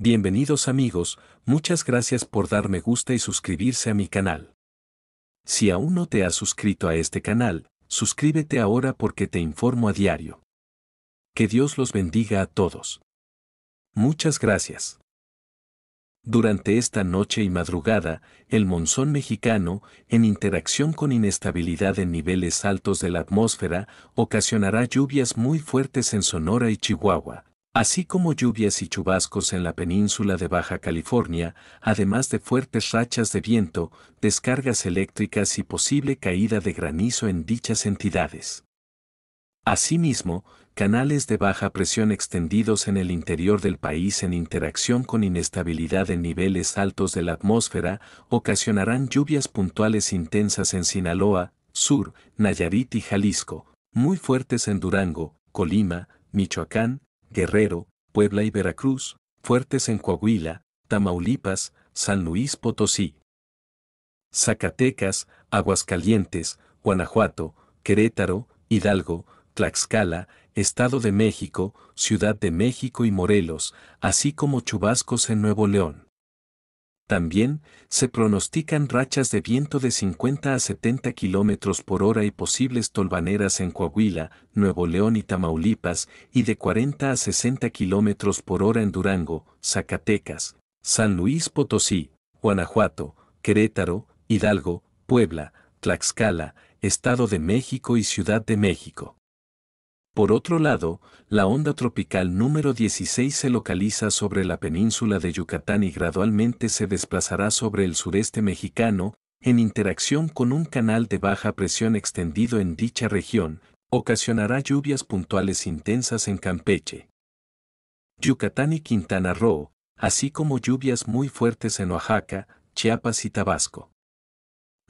Bienvenidos amigos, muchas gracias por darme gusta y suscribirse a mi canal. Si aún no te has suscrito a este canal, suscríbete ahora porque te informo a diario. Que Dios los bendiga a todos. Muchas gracias. Durante esta noche y madrugada, el monzón mexicano, en interacción con inestabilidad en niveles altos de la atmósfera, ocasionará lluvias muy fuertes en Sonora y Chihuahua, así como lluvias y chubascos en la península de Baja California, además de fuertes rachas de viento, descargas eléctricas y posible caída de granizo en dichas entidades. Asimismo, canales de baja presión extendidos en el interior del país en interacción con inestabilidad en niveles altos de la atmósfera ocasionarán lluvias puntuales intensas en Sinaloa, Sur, Nayarit y Jalisco, muy fuertes en Durango, Colima, Michoacán, Guerrero, Puebla y Veracruz, fuertes en Coahuila, Tamaulipas, San Luis Potosí. Zacatecas, Aguascalientes, Guanajuato, Querétaro, Hidalgo, Tlaxcala, Estado de México, Ciudad de México y Morelos, así como chubascos en Nuevo León. También, se pronostican rachas de viento de 50 a 70 km por hora y posibles tolvaneras en Coahuila, Nuevo León y Tamaulipas, y de 40 a 60 km por hora en Durango, Zacatecas, San Luis Potosí, Guanajuato, Querétaro, Hidalgo, Puebla, Tlaxcala, Estado de México y Ciudad de México. Por otro lado, la onda tropical número 16 se localiza sobre la península de Yucatán y gradualmente se desplazará sobre el sureste mexicano, en interacción con un canal de baja presión extendido en dicha región, ocasionará lluvias puntuales intensas en Campeche, Yucatán y Quintana Roo, así como lluvias muy fuertes en Oaxaca, Chiapas y Tabasco.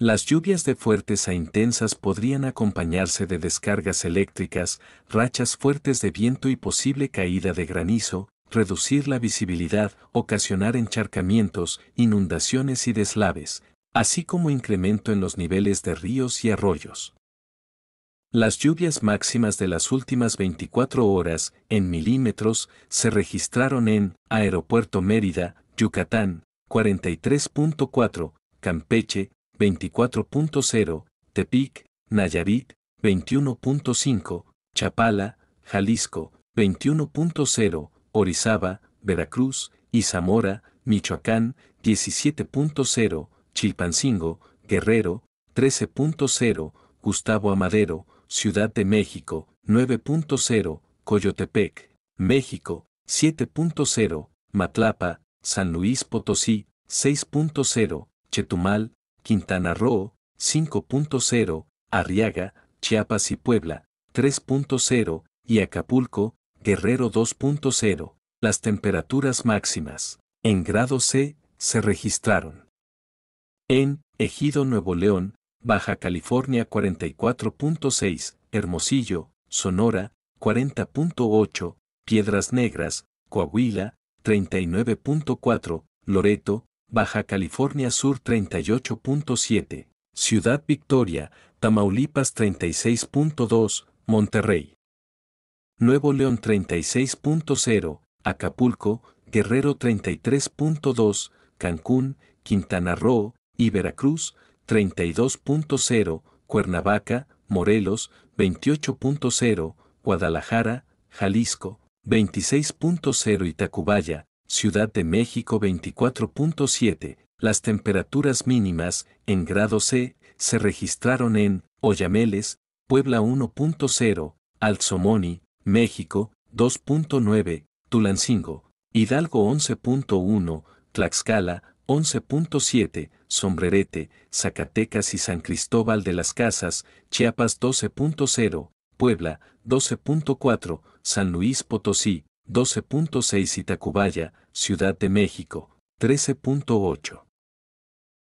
Las lluvias de fuertes a intensas podrían acompañarse de descargas eléctricas, rachas fuertes de viento y posible caída de granizo, reducir la visibilidad, ocasionar encharcamientos, inundaciones y deslaves, así como incremento en los niveles de ríos y arroyos. Las lluvias máximas de las últimas 24 horas, en milímetros, se registraron en Aeropuerto Mérida, Yucatán, 43.4, Campeche, 24.0, Tepic, Nayarit, 21.5, Chapala, Jalisco, 21.0, Orizaba, Veracruz Izamora, Michoacán, 17.0, Chilpancingo, Guerrero, 13.0, Gustavo Amadero, Ciudad de México, 9.0, Coyotepec, México, 7.0, Matlapa, San Luis Potosí, 6.0, Chetumal, Quintana Roo, 5.0, Arriaga, Chiapas y Puebla, 3.0, y Acapulco, Guerrero 2.0. Las temperaturas máximas, en grado C, se registraron. En Ejido Nuevo León, Baja California 44.6, Hermosillo, Sonora, 40.8, Piedras Negras, Coahuila, 39.4, Loreto, Baja California Sur 38.7, Ciudad Victoria, Tamaulipas 36.2, Monterrey. Nuevo León 36.0, Acapulco, Guerrero 33.2, Cancún, Quintana Roo y Veracruz 32.0, Cuernavaca, Morelos 28.0, Guadalajara, Jalisco 26.0 y Tacubaya Ciudad de México 24.7, las temperaturas mínimas, en grado C, se registraron en Oyameles, Puebla 1.0, Alzomoni, México 2.9, Tulancingo, Hidalgo 11.1, Tlaxcala 11.7, Sombrerete, Zacatecas y San Cristóbal de las Casas, Chiapas 12.0, Puebla 12.4, San Luis Potosí 12.6 Itacubaya, Ciudad de México, 13.8.